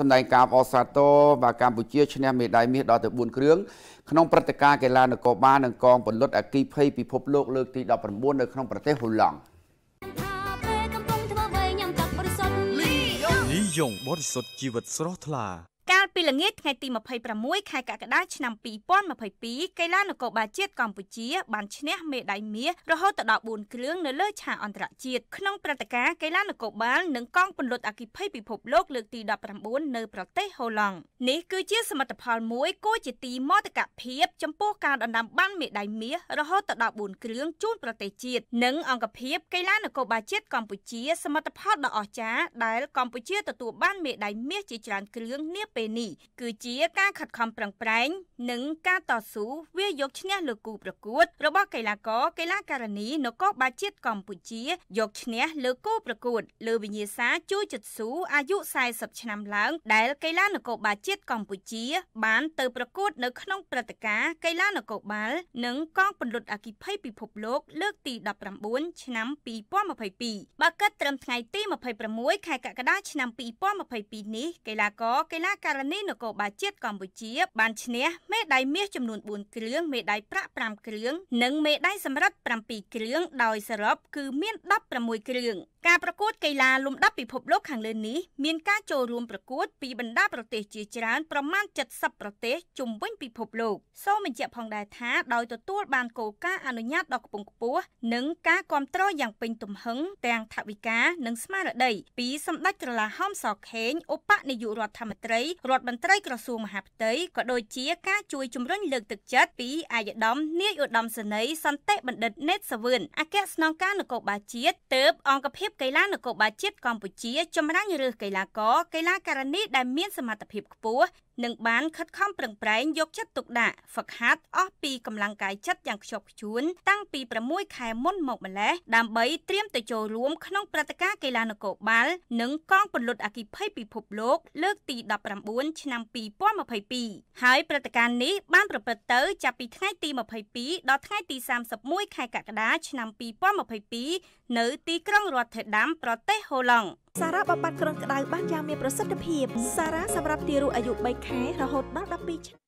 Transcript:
សម្ដែងការអសាតូបាទកម្ពុជាឈ្នះមេដាយមាសដល់ទៅ4គ្រឿងក្នុងព្រឹត្តិការណ៍កីឡានគរបាលនិងកងពលុតអគីភ័យពិភពលោកលើកទី19នៅក្នុងប្រទេសហូឡង់លីយ៉ុងបរិសុទ្ធជីវិតស្រស់ថ្លាពីល្ងាចថ្ងៃទី26ខែកក្កដាឆ្នាំ2022កីឡានគរបាលជាតិកម្ពុជាបានឈ្នះមេដាយមាសរហូតដល់4គ្រឿងនៅលើឆាកអន្តរជាតិក្នុងព្រឹត្តិការណ៍កីឡានគរបាលនិងកងពន្លត់អគិភ័យពិភពលោកលើកទី19នៅប្រទេសហូឡង់នេះគឺជាសមិទ្ធផលមួយគួរជាទីមោទកភាពចំពោះការដណ្ដើមបានមេដាយមាសរហូតដល់4គ្រឿងជូនប្រទេសជាតិនិងអង្គភាពកីឡានគរបាលជាតិកម្ពុជាសមិទ្ធផលដ៏អស្ចារ្យដែលកម្ពុជាទទួលបានមេដាយមាសជាច្រើនគ្រឿងនាពេលនេះនេះគឺជាការខិតខំប្រឹងប្រែងនិងការតស៊ូវាយកឈ្នះលើគូប្រកួតរបស់កីឡាករកីឡាការិនីនគរបាលជាតិកម្ពុជាយកឈ្នះលើគូប្រកួតលើវិញ្ញាសាជួយចិត្តស៊ូអាយុ40ឆ្នាំឡើង ដែលកីឡានគរបាលជាតិកម្ពុជា បានទៅប្រកួតនៅក្នុងព្រឹត្តិការណ៍កីឡានគរបាលនិងកងពន្លត់អគិភ័យពិភពលោកលើកទី19ឆ្នាំ2022បើកិតត្រឹមថ្ងៃទី26ខែកក្កដាឆ្នាំ2022នេះកីឡាករកីឡាការិនីនេះនគរបាលជាតិកម្ពុជាបានឈ្នះមេដាយមាសចំនួន4គ្រឿងមេដាយប្រាក់5គ្រឿងនិងមេដាយសំរឹទ្ធ7គ្រឿងដោយសរុបគឺមាន16គ្រឿងការប្រកួតកីឡាលំដាប់ពិភពលោកខាងលើនេះមានការចូលរួមប្រកួតពីបណ្ដាប្រទេសជាច្រើនប្រមាណ70ប្រទេសជុំវិញពិភពលោកសូមបញ្ជាក់ផងដែរថាដោយទទួលបានគោលការណ៍អនុញ្ញាតដ៏ខ្ពង់ខ្ពស់និងការគ្រប់គ្រងយ៉ាងពេញទំហឹងទាំងថវិកានិងស្មារតីពីសម្ដេចក្រឡាហោមសខេងឧបនាយករដ្ឋមន្ត្រីរដ្ឋមន្ត្រីក្រសួងមហាផ្ទៃក៏ដូចជាការជួយជំរុញលើកទឹកចិត្តពីអាយដាមនាយឧត្តមសេនីយ៍សន្តិបណ្ឌិតណេតសាវឿនអគ្គស្នងការនគរបាលជាតិទៅអង្គភាពកីឡានគរបាលជាតិកម្ពុជា ចម្រាញ់រើសកីឡាករកីឡាករនីដែលមានសមត្ថភាពខ្ពស់និងបានខិតខំប្រឹងប្រែងយកចិត្តទុកដាក់ហ្វឹកហាត់អស់ពីកម្លាំងកាយចិត្តយ៉ាងខ្ជាប់ខ្ជួន តាំងពី6ខែមុនមកម្លេះដើម្បីត្រៀមទៅចូលរួមក្នុងព្រឹត្តិការណ៍កីឡានគរបាល និងកងពន្លត់អគិភ័យពិភពលោក លើកទី19ឆ្នាំ2022ហើយព្រឹត្តិការណ៍នេះបានប្រព្រឹត្តទៅចាប់ពីថ្ងៃទី22ដល់ថ្ងៃទី31ខែកក្កដា ឆ្នាំ2022នៅទីក្រុងរដ្ឋដាំប្រទេសហូឡង់សារ៉ាបំបត្តិគ្រុនក្តៅបានយ៉ាងមានប្រសិទ្ធភាពសារ៉ាសម្រាប់ទារកអាយុ3ខែរហូតដល់12ឆ្នាំ